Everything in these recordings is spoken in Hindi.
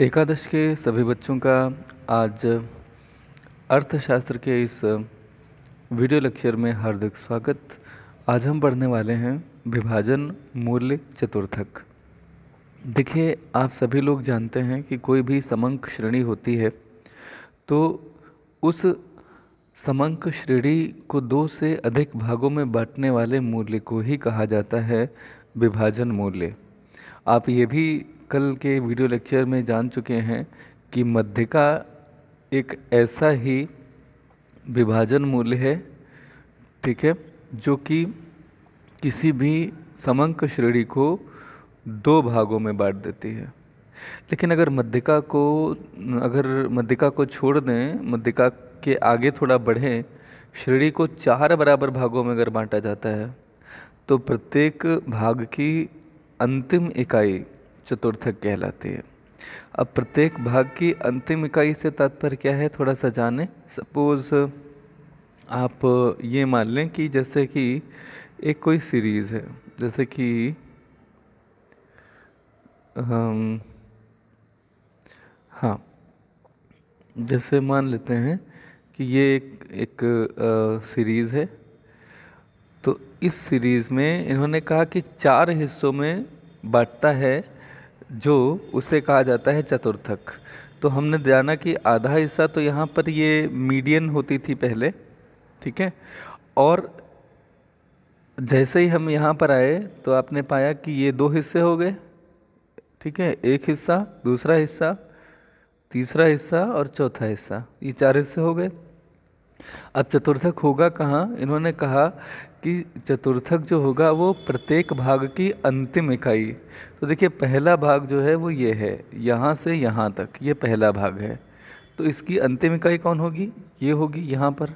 एकादश के सभी बच्चों का आज अर्थशास्त्र के इस वीडियो लेक्चर में हार्दिक स्वागत आज हम पढ़ने वाले हैं विभाजन मूल्य चतुर्थक देखिए आप सभी लोग जानते हैं कि कोई भी समंक श्रेणी होती है तो उस समंक श्रेणी को दो से अधिक भागों में बांटने वाले मूल्य को ही कहा जाता है विभाजन मूल्य आप ये भी कल के वीडियो लेक्चर में जान चुके हैं कि मध्यिका एक ऐसा ही विभाजन मूल्य है ठीक है जो कि किसी भी समंक श्रेणी को दो भागों में बांट देती है लेकिन अगर मध्यिका को अगर मध्यिका को छोड़ दें मध्यिका के आगे थोड़ा बढ़ें श्रेणी को चार बराबर भागों में अगर बांटा जाता है तो प्रत्येक भाग की अंतिम इकाई चतुर्थक कहलाती है अब प्रत्येक भाग की अंतिम इकाई से तात्पर्य क्या है थोड़ा सा जाने सपोज़ आप ये मान लें कि जैसे कि एक कोई सीरीज़ है जैसे कि हाँ जैसे मान लेते हैं कि ये एक एक सीरीज़ है तो इस सीरीज़ में इन्होंने कहा कि चार हिस्सों में बांटता है जो उसे कहा जाता है चतुर्थक तो हमने जाना कि आधा हिस्सा तो यहाँ पर ये मीडियन होती थी पहले ठीक है और जैसे ही हम यहाँ पर आए तो आपने पाया कि ये दो हिस्से हो गए ठीक है एक हिस्सा दूसरा हिस्सा तीसरा हिस्सा और चौथा हिस्सा ये चार हिस्से हो गए अब चतुर्थक होगा कहाँ इन्होंने कहा कि चतुर्थक जो होगा वो प्रत्येक भाग की अंतिम इकाई तो देखिए पहला भाग जो है वो ये है यहाँ से यहाँ तक ये पहला भाग है तो इसकी अंतिम इकाई कौन होगी ये होगी यहाँ पर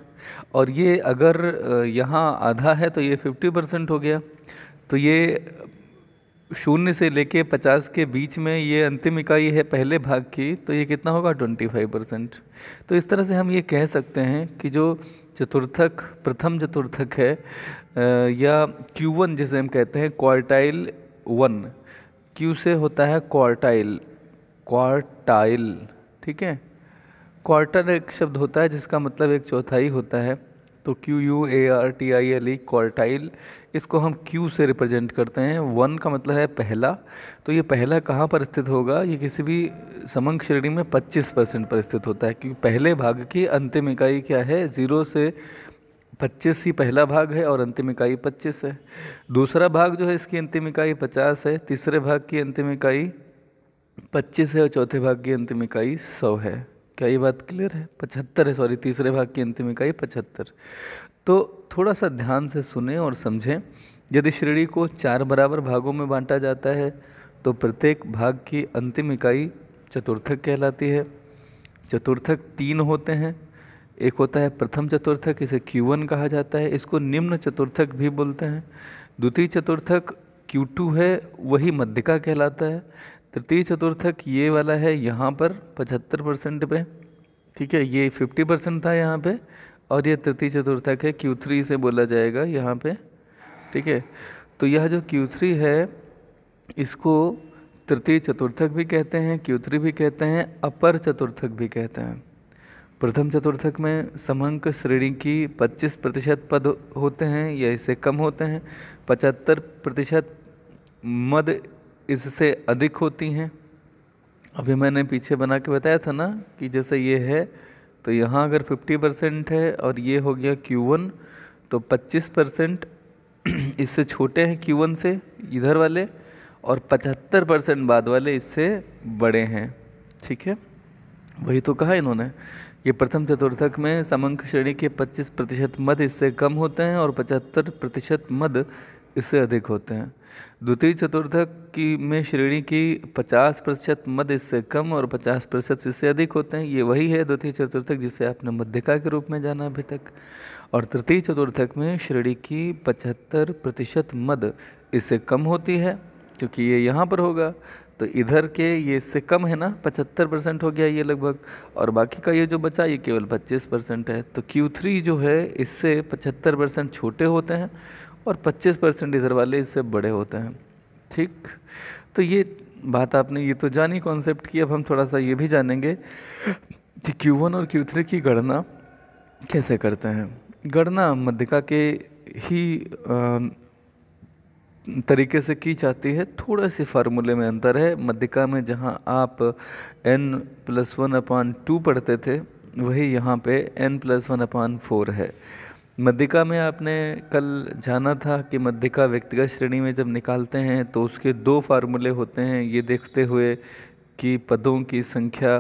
और ये अगर यहाँ आधा है तो ये फिफ्टी परसेंट हो गया तो ये शून्य से लेके पचास के बीच में ये अंतिम इकाई है पहले भाग की तो ये कितना होगा ट्वेंटी फाइव परसेंट तो इस तरह से हम ये कह सकते हैं कि जो चतुर्थक प्रथम चतुर्थक है या क्यू वन जिसे हम कहते हैं क्वार्टाइल वन क्यू से होता है क्वार्टाइल क्वार्टाइल ठीक है क्वार्टर एक शब्द होता है जिसका मतलब एक चौथाई होता है तो Q U A R T I L E quartile इसको हम क्यू से रिप्रेजेंट करते हैं वन का मतलब है पहला तो ये पहला कहाँ पर स्थित होगा ये किसी भी समंग श्रेणी में 25 परसेंट पर स्थित होता है क्योंकि पहले भाग की अंतिम इकाई क्या है ज़ीरो से 25 ही पहला भाग है और अंतिम इकाई 25 है दूसरा भाग जो है इसकी अंतिम इकाई 50 है तीसरे भाग की अंतिम इकाई 25 है और चौथे भाग की अंतिम इकाई 100 है क्या ये बात क्लियर है पचहत्तर है सॉरी तीसरे भाग की अंतिम इकाई पचहत्तर तो थोड़ा सा ध्यान से सुने और समझें यदि श्रेणी को चार बराबर भागों में बांटा जाता है तो प्रत्येक भाग की अंतिम इकाई चतुर्थक कहलाती है चतुर्थक तीन होते हैं एक होता है प्रथम चतुर्थक इसे Q1 कहा जाता है इसको निम्न चतुर्थक भी बोलते हैं द्वितीय चतुर्थक Q2 है वही मध्यिका कहलाता है तृतीय चतुर्थक ये वाला है यहाँ पर पचहत्तर परसेंट पे ठीक है ये फिफ्टी परसेंट था यहाँ पे और ये तृतीय चतुर्थक है क्यू थ्री से बोला जाएगा यहाँ पे ठीक है तो यह जो क्यू थ्री है इसको तृतीय चतुर्थक भी कहते हैं क्यू थ्री भी कहते हैं अपर चतुर्थक भी कहते हैं प्रथम चतुर्थक में समंक श्रेणी की 25 प्रतिशत पद होते हैं या इससे कम होते हैं 75 प्रतिशत मद इससे अधिक होती हैं अभी मैंने पीछे बना के बताया था ना कि जैसे ये है तो यहाँ अगर 50 परसेंट है और ये हो गया Q1 तो 25 परसेंट इससे छोटे हैं Q1 से इधर वाले और 75 परसेंट बाद वाले इससे बड़े हैं ठीक है वही तो कहा इन्होंने ये प्रथम चतुर्थक में समंक श्रेणी के 25 प्रतिशत मध इससे कम होते हैं और 75 प्रतिशत मध इससे अधिक होते हैं द्वितीय चतुर्थक की में श्रेणी की 50 प्रतिशत मध्य इससे कम और 50 प्रतिशत इससे अधिक होते हैं ये वही है द्वितीय चतुर्थक जिसे आपने मध्यिका के रूप में जाना अभी तक और तृतीय चतुर्थक में श्रेणी की 75 प्रतिशत मद इससे कम होती है क्योंकि ये यहाँ पर होगा तो इधर के ये इससे कम है ना 75 परसेंट हो गया ये लगभग और बाकी का ये जो बचा ये केवल 25 परसेंट है तो Q3 जो है इससे 75 परसेंट छोटे होते हैं और 25 परसेंट इधर वाले इससे बड़े होते हैं ठीक तो ये बात आपने ये तो जानी कॉन्सेप्ट की अब हम थोड़ा सा ये भी जानेंगे कि Q1 और Q3 की गणना कैसे करते हैं गणना मध्यका के ही तरीके से की जाती है थोड़ा से फार्मूले में अंतर है मध्यका में जहाँ आप N plus one upon two पढ़ते थे वही यहाँ पे N plus one upon four है मध्यिका में आपने कल जाना था कि मध्यिका व्यक्तिगत श्रेणी में जब निकालते हैं तो उसके दो फार्मूले होते हैं ये देखते हुए कि पदों की संख्या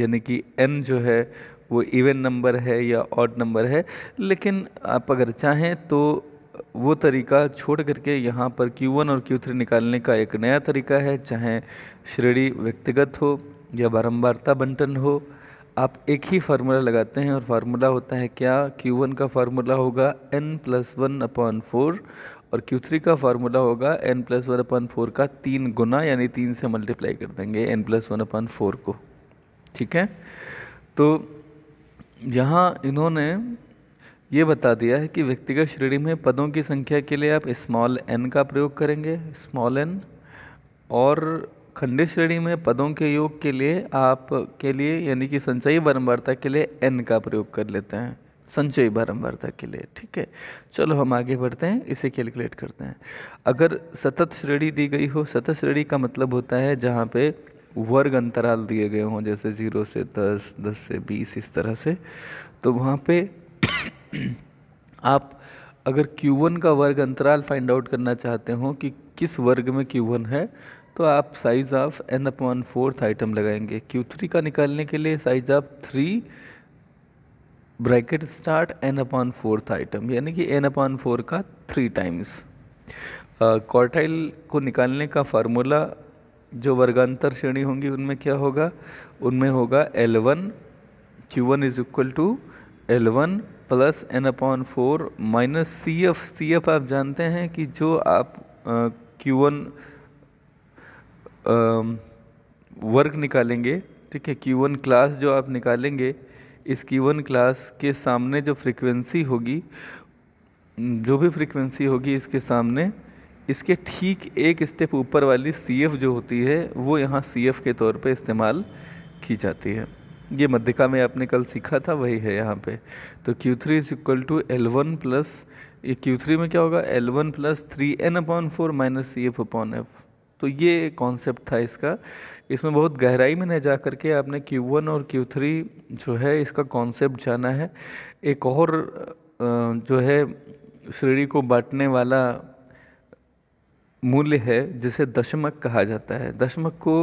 यानी कि एन जो है वो इवन नंबर है या ऑड नंबर है लेकिन आप अगर चाहें तो वो तरीका छोड़ करके यहाँ पर Q1 और Q3 निकालने का एक नया तरीका है चाहे श्रेणी व्यक्तिगत हो या बारंबारता बंटन हो आप एक ही फार्मूला लगाते हैं और फार्मूला होता है क्या Q1 का फार्मूला होगा n plus one upon four और Q3 का फार्मूला होगा n plus one upon four का तीन गुना यानी तीन से मल्टीप्लाई कर देंगे n plus one upon four को ठीक है तो यहाँ इन्होंने ये बता दिया है कि व्यक्तिगत श्रेणी में पदों की संख्या के लिए आप स्मॉल n का प्रयोग करेंगे स्मॉल n और खंडित श्रेणी में पदों के योग के लिए आप के लिए यानी कि संचयी बारंबारता के लिए एन का प्रयोग कर लेते हैं संचयी बारंबारता के लिए ठीक है चलो हम आगे बढ़ते हैं इसे कैलकुलेट करते हैं अगर सतत श्रेणी दी गई हो सतत श्रेणी का मतलब होता है जहाँ पे वर्ग अंतराल दिए गए हों जैसे जीरो से दस दस से बीस इस तरह से तो वहाँ पे आप अगर Q1 का वर्ग अंतराल फाइंड आउट करना चाहते हो कि किस वर्ग में Q1 है तो आप size of N upon fourth item लगाएंगे क्यू थ्री का निकालने के लिए size of three bracket start N upon fourth item यानी कि एन अपॉन फोर का थ्री टाइम्स क्वार्टाइल को निकालने का फार्मूला जो वर्गांतर श्रेणी होंगी उनमें क्या होगा उनमें होगा L one Q one is equal to L one plus N upon four minus C F C F आप जानते हैं कि जो आप क्यू वन वर्क निकालेंगे ठीक है क्यू वन क्लास जो आप निकालेंगे इस क्यू वन क्लास के सामने जो फ्रीक्वेंसी होगी जो भी फ्रीक्वेंसी होगी इसके सामने इसके ठीक एक स्टेप ऊपर वाली सी एफ जो होती है वो यहाँ सी एफ के तौर पे इस्तेमाल की जाती है ये मध्यका में आपने कल सीखा था वही है यहाँ पे तो Q three is equal to L one plus ये थ्री में क्या होगा L one plus three N upon four minus C F upon F तो ये कॉन्सेप्ट था इसका इसमें बहुत गहराई में न जा करके आपने Q1 और Q3 जो है इसका कॉन्सेप्ट जाना है एक और जो है श्रेणी को बांटने वाला मूल्य है जिसे दशमक कहा जाता है दशमक को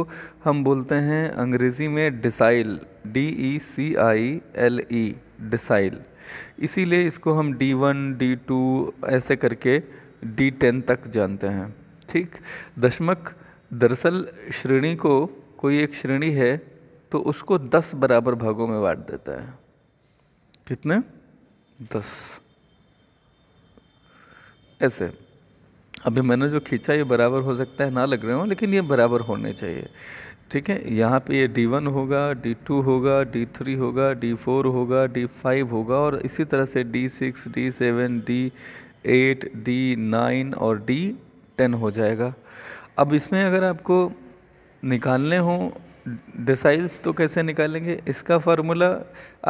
हम बोलते हैं अंग्रेज़ी में decile D E C I L E decile इसीलिए इसको हम डी वन डी टू ऐसे करके डी टेन तक जानते हैं ठीक दशमक दरअसल श्रेणी को कोई एक श्रेणी है तो उसको दस बराबर भागों में बांट देता है कितने दस ऐसे अभी मैंने जो खींचा ये बराबर हो सकता है ना लग रहे हो लेकिन ये बराबर होने चाहिए ठीक है यहाँ पे ये डी वन होगा डी टू होगा डी थ्री होगा डी फोर होगा डी फाइव होगा और इसी तरह से D six D seven D eight D nine और डी टेन हो जाएगा अब इसमें अगर आपको निकालने हों डिसाइल्स तो कैसे निकालेंगे इसका फार्मूला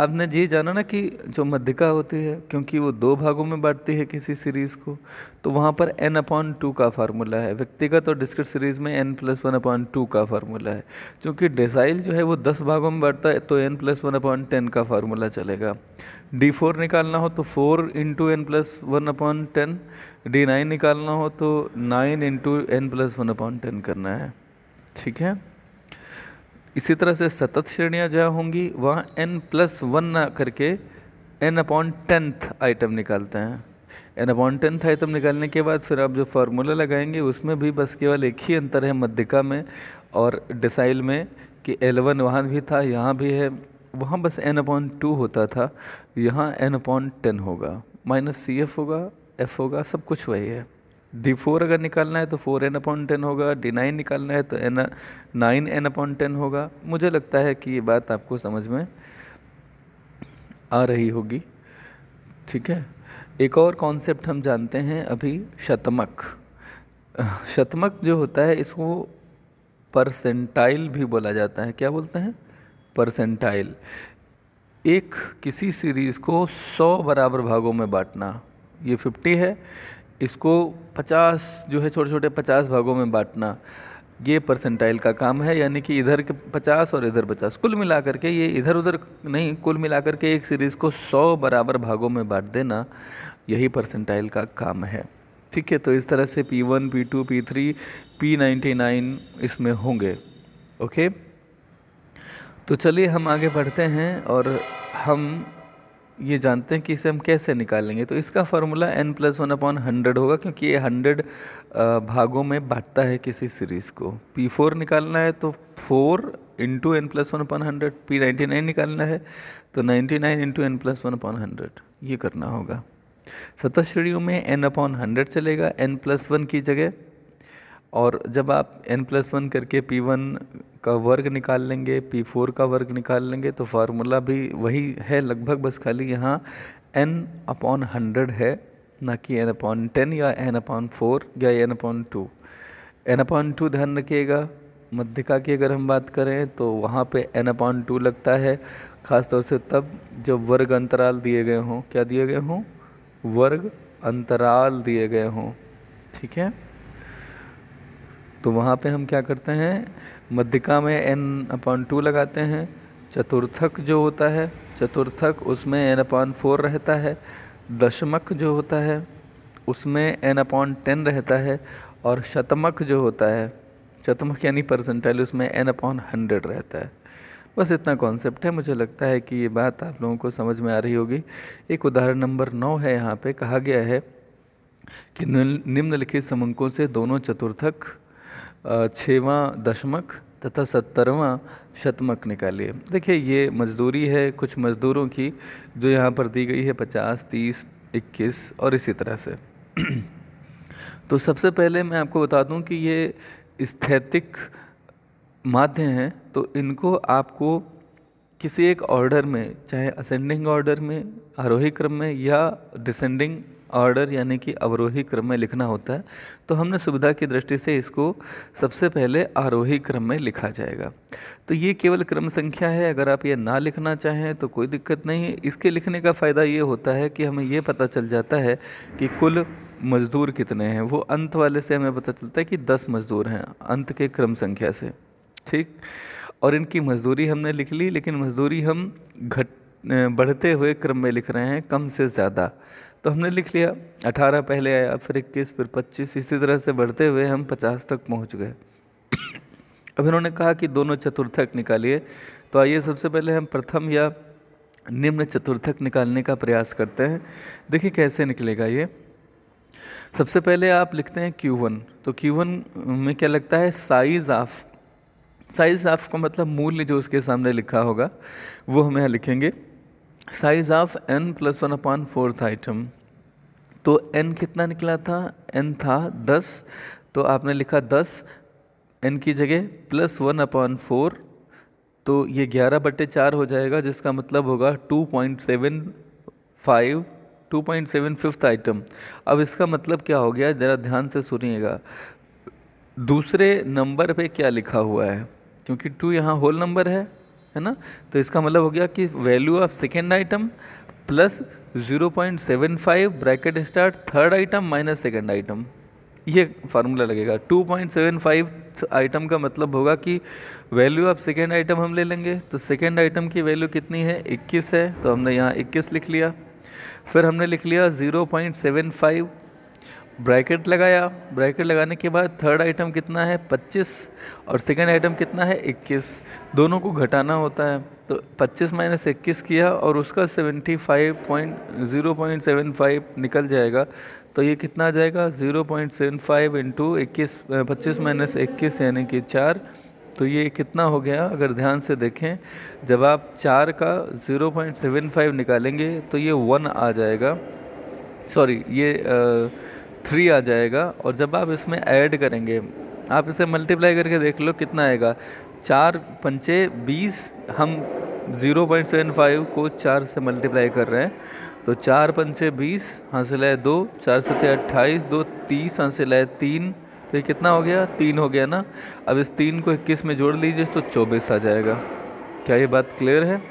आपने ये जाना ना कि जो मध्यिका होती है क्योंकि वो दो भागों में बांटती है किसी सीरीज़ को तो वहाँ पर एन अपॉन टू का फार्मूला है व्यक्तिगत और डिस्क्रिट सीरीज़ में N plus one upon two का फार्मूला है चूँकि डिसाइल जो है वो दस भागों में बांटता है तो N plus one upon ten का फार्मूला चलेगा डी फोर निकालना हो तो four into N plus one upon ten D nine निकालना हो तो nine into N plus one upon ten करना है ठीक है इसी तरह से सतत श्रेणियाँ जहाँ होंगी वहाँ एन प्लस वन करके एन अपॉन टेंथ आइटम निकालते हैं एन अपॉन टेंथ आइटम निकालने के बाद फिर आप जो फार्मूला लगाएंगे उसमें भी बस केवल एक ही अंतर है मध्यिका में और डिसाइल में कि एल वन वहाँ भी था यहाँ भी है वहाँ बस एन अपॉन टू होता था यहाँ एन अपॉन टेन होगा माइनस सी एफ होगा एफ होगा सब कुछ वही है डी फोर अगर निकालना है तो फोर एन अपॉन टेन होगा डी नाइन निकालना है तो N nine N upon ten होगा मुझे लगता है कि ये बात आपको समझ में आ रही होगी ठीक है एक और कॉन्सेप्ट हम जानते हैं अभी शतमक शतमक जो होता है इसको परसेंटाइल भी बोला जाता है क्या बोलते हैं परसेंटाइल एक किसी सीरीज़ को सौ बराबर भागों में बांटना ये फिफ्टी है इसको 50 जो है छोटे छोटे 50 भागों में बांटना ये परसेंटाइल का काम है यानी कि इधर के 50 और इधर 50 कुल मिलाकर के ये इधर उधर नहीं कुल मिलाकर के एक सीरीज़ को 100 बराबर भागों में बांट देना यही परसेंटाइल का काम है ठीक है तो इस तरह से P1, P2, P3, P99 इसमें होंगे ओके तो चलिए हम आगे बढ़ते हैं और हम ये जानते हैं कि इसे हम कैसे निकालेंगे तो इसका formula N plus one upon hundred होगा क्योंकि ये हंड्रेड भागों में बांटता है किसी सीरीज़ को पी फोर निकालना है तो four into N plus one upon hundred P ninety nine निकालना है तो ninety nine into N plus one upon hundred ये करना होगा सतह श्रेणियों में एन अपॉन हंड्रेड चलेगा एन प्लस वन की जगह और जब आप एन प्लस वन करके पी वन का वर्ग निकाल लेंगे पी फोर का वर्ग निकाल लेंगे तो फार्मूला भी वही है लगभग बस खाली यहाँ एन अपॉन हंड्रेड है ना कि एन अपॉन टेन या एन अपॉन फोर या N upon two N upon two ध्यान रखिएगा मध्यका की अगर हम बात करें तो वहाँ पे एन अपॉन टू लगता है ख़ासतौर से तब जब वर्ग अंतराल दिए गए हों क्या दिए गए हों वर्ग अंतराल दिए गए हों ठीक है तो वहाँ पे हम क्या करते हैं मध्यिका में एन अपॉन टू लगाते हैं चतुर्थक जो होता है चतुर्थक उसमें एन अपॉन फोर रहता है दशमक जो होता है उसमें एन अपॉन टेन रहता है और शतमक जो होता है शतमक यानी परसेंटाइल उसमें एन अपॉन हंड्रेड रहता है बस इतना कॉन्सेप्ट है मुझे लगता है कि ये बात आप लोगों को समझ में आ रही होगी एक उदाहरण नंबर नौ है यहाँ पे कहा गया है कि निम्नलिखित समंकों से दोनों चतुर्थक छवा दशमक तथा सत्तरवा शतमक निकालिए देखिए ये मजदूरी है कुछ मजदूरों की जो यहाँ पर दी गई है पचास तीस इक्कीस और इसी तरह से तो सबसे पहले मैं आपको बता दूं कि ये स्थैतिक माध्य हैं तो इनको आपको किसी एक ऑर्डर में चाहे असेंडिंग ऑर्डर में आरोही क्रम में या डिसेंडिंग ऑर्डर यानी कि अवरोही क्रम में लिखना होता है तो हमने सुविधा की दृष्टि से इसको सबसे पहले आरोही क्रम में लिखा जाएगा तो ये केवल क्रम संख्या है अगर आप ये ना लिखना चाहें तो कोई दिक्कत नहीं है इसके लिखने का फ़ायदा ये होता है कि हमें ये पता चल जाता है कि कुल मज़दूर कितने हैं वो अंत वाले से हमें पता चलता है कि दस मज़दूर हैं अंत के क्रम संख्या से ठीक और इनकी मजदूरी हमने लिख ली लेकिन मजदूरी हम घट बढ़ते हुए क्रम में लिख रहे हैं कम से ज़्यादा तो हमने लिख लिया अठारह पहले आया फिर इक्कीस फिर पच्चीस इसी तरह से बढ़ते हुए हम पचास तक पहुँच गए अब इन्होंने कहा कि दोनों चतुर्थक निकालिए तो आइए सबसे पहले हम प्रथम या निम्न चतुर्थक निकालने का प्रयास करते हैं देखिए कैसे निकलेगा ये सबसे पहले आप लिखते हैं Q1 तो Q1 में क्या लगता है साइज ऑफ साइज ऑफ का मतलब मूल्य जो उसके सामने लिखा होगा वो हम यहाँ लिखेंगे size of N plus one upon fourth item तो एन कितना निकला था एन था दस तो आपने लिखा दस एन की जगह प्लस वन अपॉन फोर तो ये ग्यारह बट्टे चार हो जाएगा जिसका मतलब होगा two point seven five two point seven fifth item अब इसका मतलब क्या हो गया ज़रा ध्यान से सुनिएगा दूसरे नंबर पे क्या लिखा हुआ है क्योंकि टू यहाँ होल नंबर है है ना तो इसका मतलब हो गया कि value of second item plus zero point seven five bracket start third item minus second item ये फार्मूला लगेगा two point seven five item का मतलब होगा कि वैल्यू ऑफ सेकेंड आइटम हम ले लेंगे तो सेकेंड आइटम की वैल्यू कितनी है इक्कीस है तो हमने यहाँ इक्कीस लिख लिया फिर हमने लिख लिया zero point seven five bracket लगाया ब्रैकेट लगाने के बाद थर्ड आइटम कितना है 25 और सेकंड आइटम कितना है 21 दोनों को घटाना होता है तो 25 माइनस इक्कीस किया और उसका 75.0.75 निकल जाएगा तो ये कितना आ जाएगा 0.75 पॉइंट सेवन फाइव इंटू इक्कीस पच्चीस माइनस इक्कीस यानी कि चार तो ये कितना हो गया अगर ध्यान से देखें जब आप चार का 0.75 निकालेंगे तो ये वन आ जाएगा सॉरी ये आ, थ्री आ जाएगा और जब आप इसमें ऐड करेंगे आप इसे मल्टीप्लाई करके देख लो कितना आएगा चार पंचे बीस हम ज़ीरो पॉइंट सेवन फाइव को चार से मल्टीप्लाई कर रहे हैं तो चार पंचे बीस हासिल है दो चार सत्य अट्ठाईस दो तीस हासिल है तीन तो ये कितना हो गया तीन हो गया ना अब इस तीन को इक्कीस में जोड़ लीजिए तो चौबीस आ जाएगा क्या ये बात क्लियर है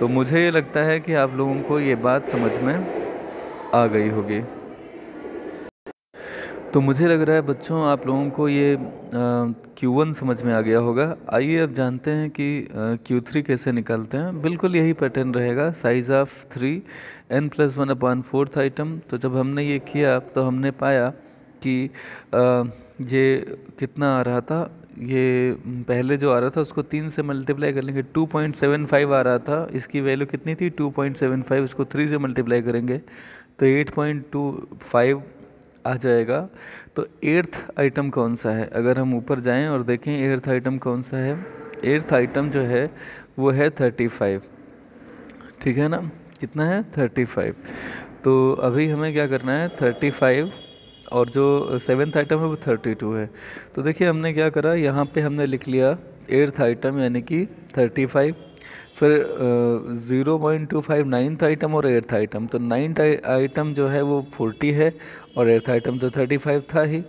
तो मुझे ये लगता है कि आप लोगों को ये बात समझ में आ गई होगी तो मुझे लग रहा है बच्चों आप लोगों को ये क्यू वन समझ में आ गया होगा आइए अब जानते हैं कि क्यू थ्री कैसे निकालते हैं बिल्कुल यही पैटर्न रहेगा size of three N plus one upon fourth item तो जब हमने ये किया तो हमने पाया कि आ, ये कितना आ रहा था ये पहले जो आ रहा था उसको तीन से मल्टीप्लाई कर लेंगे टू पॉइंट सेवन फाइव आ रहा था इसकी वैल्यू कितनी थी टू पॉइंट सेवन फाइव उसको थ्री से मल्टीप्लाई करेंगे तो एट पॉइंट टू फाइव आ जाएगा तो एर्थ आइटम कौन सा है अगर हम ऊपर जाएं और देखें एर्थ आइटम कौन सा है एर्थ आइटम जो है वो है थर्टी फाइव ठीक है ना कितना है थर्टी फाइव तो अभी हमें क्या करना है थर्टी फाइव और जो सेवेंथ आइटम है वो थर्टी टू है तो देखिए हमने क्या करा यहाँ पे हमने लिख लिया एर्थ आइटम यानी कि थर्टी फाइव फिर zero point two five ninth item और एट्थ आइटम तो नाइन्थ आइटम जो है वो फोर्टी है और एट्थ आइटम तो थर्टी फाइव था ही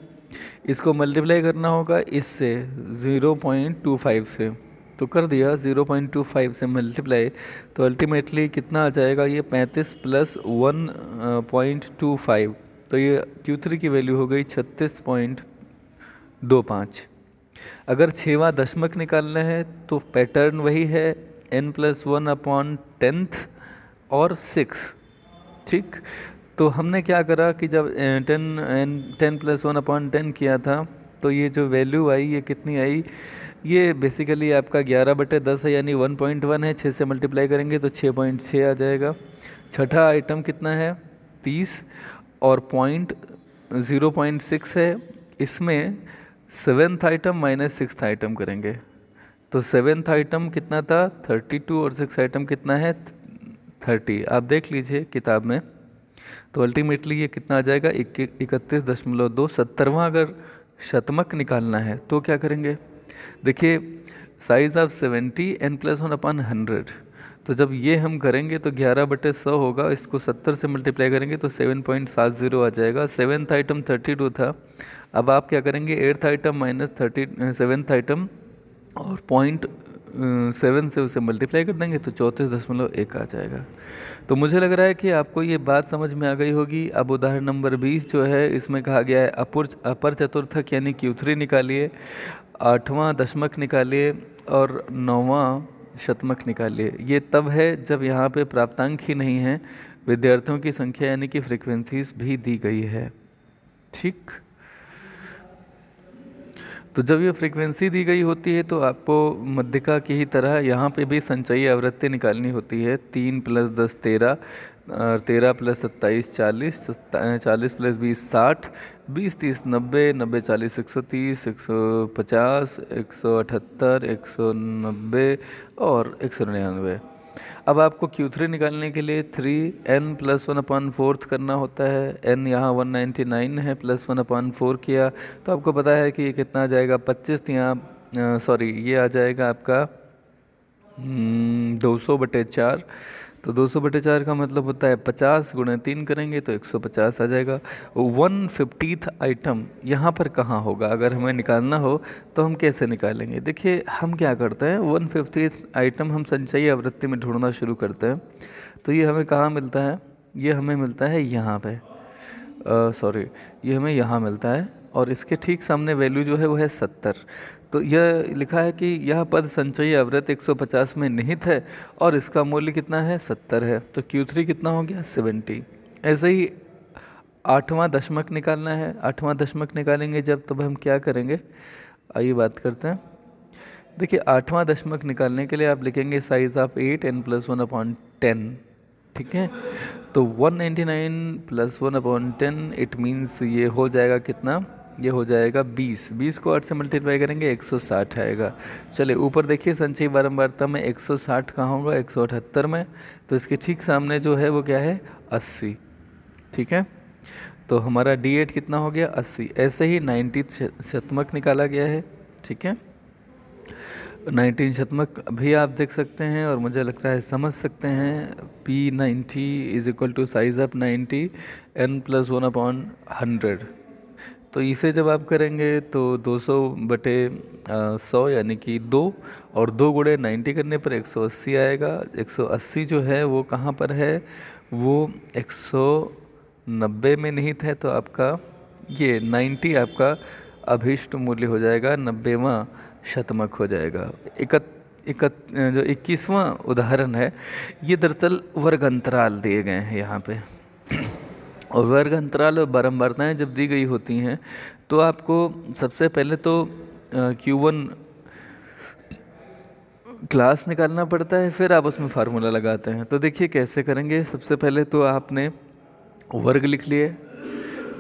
इसको मल्टीप्लाई करना होगा इससे ज़ीरो पॉइंट टू फाइव से तो कर दिया ज़ीरो पॉइंट टू फाइव से मल्टीप्लाई तो अल्टीमेटली कितना आ जाएगा ये पैंतीस plus one point two five तो ये क्यू थ्री की वैल्यू हो गई छत्तीस पॉइंट दो पाँच अगर छवा दशमक निकालना है तो पैटर्न वही है N plus one upon tenth और सिक्स ठीक तो हमने क्या करा कि जब ten N ten plus one upon ten किया था तो ये जो वैल्यू आई ये कितनी आई ये बेसिकली आपका ग्यारह बटे दस है यानी वन पॉइंट वन है छः से मल्टीप्लाई करेंगे तो छः पॉइंट छः आ जाएगा छठा आइटम कितना है तीस और पॉइंट ज़ीरो पॉइंट सिक्स है इसमें seventh item minus six item करेंगे तो सेवेंथ आइटम कितना था थर्टी टू और सिक्स आइटम कितना है थर्टी आप देख लीजिए किताब में तो अल्टीमेटली ये कितना आ जाएगा इकतीस दशमलव दो सत्तरवा अगर शतमक निकालना है तो क्या करेंगे देखिए size of seventy N plus one upon hundred तो जब ये हम करेंगे तो ग्यारह बटे सौ होगा इसको सत्तर से मल्टीप्लाई करेंगे तो सेवन पॉइंट सात जीरो आ जाएगा सेवन्थ आइटम थर्टी टू था अब आप क्या करेंगे eighth item minus thirty seventh item और पॉइंट सेवन से उसे मल्टीप्लाई कर देंगे तो चौंतीस दशमलव एक आ जाएगा तो मुझे लग रहा है कि आपको ये बात समझ में आ गई होगी अब उदाहरण नंबर बीस जो है इसमें कहा गया है अपुर अपर चतुर्थक यानी कि उथरी निकालिए आठवां दशमक निकालिए और नौवां शतमक निकालिए ये तब है जब यहाँ पे प्राप्तांक ही नहीं है विद्यार्थियों की संख्या यानी कि फ्रीक्वेंसीज भी दी गई है ठीक तो जब ये फ्रीक्वेंसी दी गई होती है तो आपको मध्यिका की ही तरह यहाँ पे भी संचयी आवृत्ति निकालनी होती है तीन प्लस दस तेरह तेरह प्लस सत्ताईस चालीस चालीस प्लस बीस साठ बीस तीस नब्बे नब्बे चालीस एक सौ तीस एक सौ पचास एक सौ अठहत्तर एक सौ नब्बे और एक सौ निन्यानवे अब आपको Q3 निकालने के लिए three N plus one upon fourth करना होता है एन यहाँ 199 है प्लस वन अपान फोर किया तो आपको पता है कि ये कितना आ जाएगा पच्चीस यहाँ सॉरी ये आ जाएगा आपका हम्म, दो सौ बटे चार तो 200 बटे चार का मतलब होता है 50 गुणे तीन करेंगे तो 150 आ जाएगा वन फिफ्टीथ आइटम यहाँ पर कहाँ होगा अगर हमें निकालना हो तो हम कैसे निकालेंगे देखिए हम क्या करते हैं वन फिफ्टीथ आइटम हम संचयी आवृत्ति में ढूंढना शुरू करते हैं तो ये हमें कहाँ मिलता है ये हमें मिलता है यहाँ पर सॉरी ये हमें यहाँ मिलता है और इसके ठीक सामने वैल्यू जो है वो है सत्तर तो यह लिखा है कि यह पद संचयी अवृत 150 में निहित है और इसका मूल्य कितना है 70 है तो Q3 कितना हो गया 70 ऐसे ही आठवां दशमक निकालना है आठवां दशमक निकालेंगे जब तब हम क्या करेंगे आइए बात करते हैं देखिए आठवां दशमक निकालने के लिए आप लिखेंगे size of eight N plus one upon ten ठीक है तो one ninety nine plus one upon ten it means ये हो जाएगा कितना ये हो जाएगा 20 20 को 8 से मल्टीप्लाई करेंगे 160 आएगा चलिए ऊपर देखिए संचयी बारंबारता में 160 सौ साठ कहाँ होगा एक में तो इसके ठीक सामने जो है वो क्या है 80 ठीक है तो हमारा डी एट कितना हो गया 80 ऐसे ही नाइनटीन शतमक निकाला गया है ठीक है नाइन्टीन शतमक भी आप देख सकते हैं और मुझे लग रहा है समझ सकते हैं P ninety is equal to size of ninety N plus one upon hundred तो इसे जब आप करेंगे तो 200 बटे सौ यानी कि दो और दो गुड़े नाइन्टी करने पर 180 आएगा 180 जो है वो कहाँ पर है वो 190 में निहित है तो आपका ये 90 आपका अभिष्ट मूल्य हो जाएगा नब्बेवा शतमक हो जाएगा इकत इकत जो इक्कीसवां उदाहरण है ये दरअसल वर्ग अंतराल दिए गए हैं यहाँ पे और वर्ग अंतराल और बारम्बारताएँ जब दी गई होती हैं तो आपको सबसे पहले तो क्यू वन क्लास निकालना पड़ता है फिर आप उसमें फार्मूला लगाते हैं तो देखिए कैसे करेंगे सबसे पहले तो आपने वर्ग लिख लिए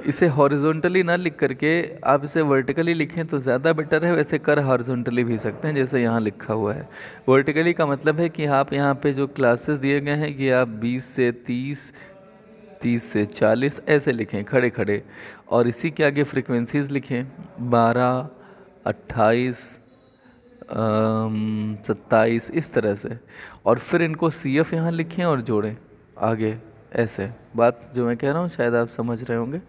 इसे हॉरिजॉन्टली ना लिख करके आप इसे वर्टिकली लिखें तो ज़्यादा बेटर है वैसे कर हॉरिजॉन्टली भी सकते हैं जैसे यहाँ लिखा हुआ है वर्टिकली का मतलब है कि आप यहाँ पे जो क्लासेस दिए गए हैं कि आप 20 से तीस से चालीस ऐसे लिखें खड़े खड़े और इसी के आगे फ्रिक्वेंसीज़ लिखें बारह अट्ठाईस सत्ताईस इस तरह से और फिर इनको सी एफ यहाँ लिखें और जोड़ें आगे ऐसे बात जो मैं कह रहा हूँ शायद आप समझ रहे होंगे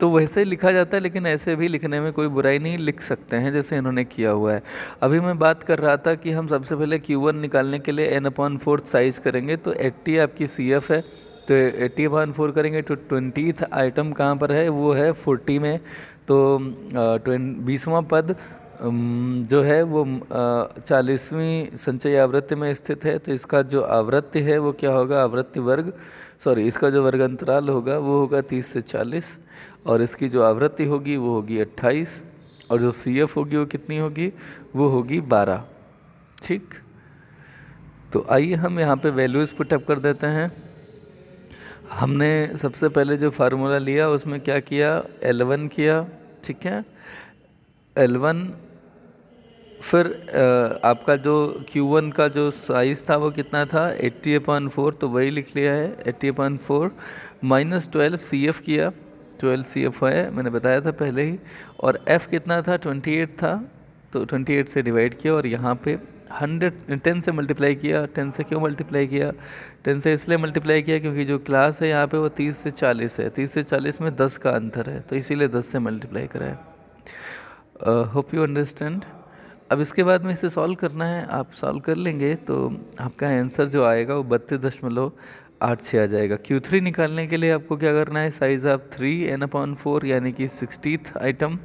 तो वैसे ही लिखा जाता है लेकिन ऐसे भी लिखने में कोई बुराई नहीं लिख सकते हैं जैसे इन्होंने किया हुआ है अभी मैं बात कर रहा था कि हम सबसे पहले Q1 निकालने के लिए एन अपॉन फोर्थ साइज़ करेंगे तो 80 आपकी सी एफ है तो एट्टी वन फोर करेंगे तो ट्वेंटी आइटम कहाँ पर है वो है फोर्टी में तो बीसवा पद जो है वो चालीसवीं संचय आवृत्ति में स्थित है तो इसका जो आवृत्ति है वो क्या होगा आवृत्ति वर्ग सॉरी इसका जो वर्ग अंतराल होगा वो होगा तीस से चालीस और इसकी जो आवृत्ति होगी वो होगी अट्ठाईस और जो सी एफ होगी वो कितनी होगी वो होगी बारह ठीक तो आइए हम यहाँ पे वैल्यूज़ पुटअप कर देते हैं हमने सबसे पहले जो फार्मूला लिया उसमें क्या किया L1 किया ठीक है L1 फिर आपका जो Q1 का जो साइज़ था वो कितना था 80 अपन फोर तो वही लिख लिया है 80 upon four minus twelve C F किया ट्वेल्व सी एफ है मैंने बताया था पहले ही और F कितना था 28 था तो 28 से डिवाइड किया और यहाँ पे हंड्रेड टेन से मल्टीप्लाई किया टेन से क्यों मल्टीप्लाई किया टेन से इसलिए मल्टीप्लाई किया क्योंकि जो क्लास है यहाँ पे वो तीस से चालीस है तीस से चालीस में दस का अंतर है तो इसीलिए दस से मल्टीप्लाई है होप यू अंडरस्टैंड अब इसके बाद में इसे सॉल्व करना है आप सॉल्व कर लेंगे तो आपका आंसर जो आएगा वो बत्तीस दशमलव आठ छः आ जाएगा क्यू थ्री निकालने के लिए आपको क्या करना है size of three N upon four यानी कि सिक्सटीथ आइटम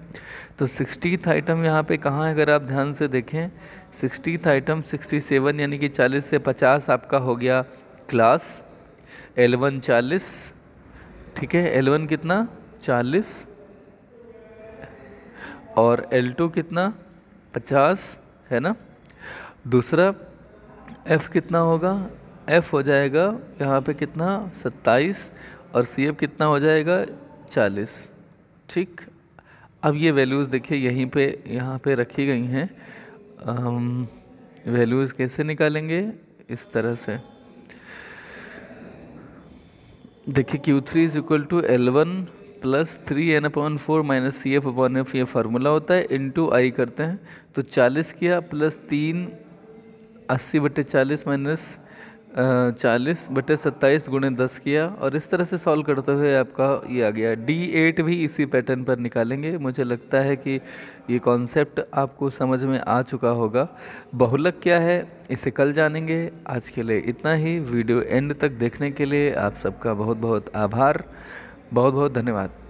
तो सिक्सटीथ आइटम यहाँ पे कहाँ है अगर आप ध्यान से देखें सिक्सटीथ आइटम सिक्सटी सेवन यानी कि चालीस से पचास आपका हो गया क्लास एलेवन चालीस ठीक है एलेवन कितना चालीस और एल टू कितना पचास है ना दूसरा एफ़ कितना होगा एफ़ हो जाएगा यहाँ पे कितना सत्ताईस और सी एफ कितना हो जाएगा चालीस ठीक अब ये वैल्यूज़ देखिए यहीं पे यहाँ पे रखी गई हैं हम वैल्यूज़ कैसे निकालेंगे इस तरह से देखिए Q3 three is equal to L one plus three N upon four minus C F upon F ये फार्मूला होता है इन टू आई करते हैं तो चालीस किया प्लस तीन अस्सी बटे चालीस माइनस चालीस बटे सत्ताईस गुणे दस किया और इस तरह से सॉल्व करते हुए आपका ये आ गया डी एट भी इसी पैटर्न पर निकालेंगे मुझे लगता है कि ये कॉन्सेप्ट आपको समझ में आ चुका होगा बहुलक क्या है इसे कल जानेंगे आज के लिए इतना ही वीडियो एंड तक देखने के लिए आप सबका बहुत बहुत आभार बहुत बहुत धन्यवाद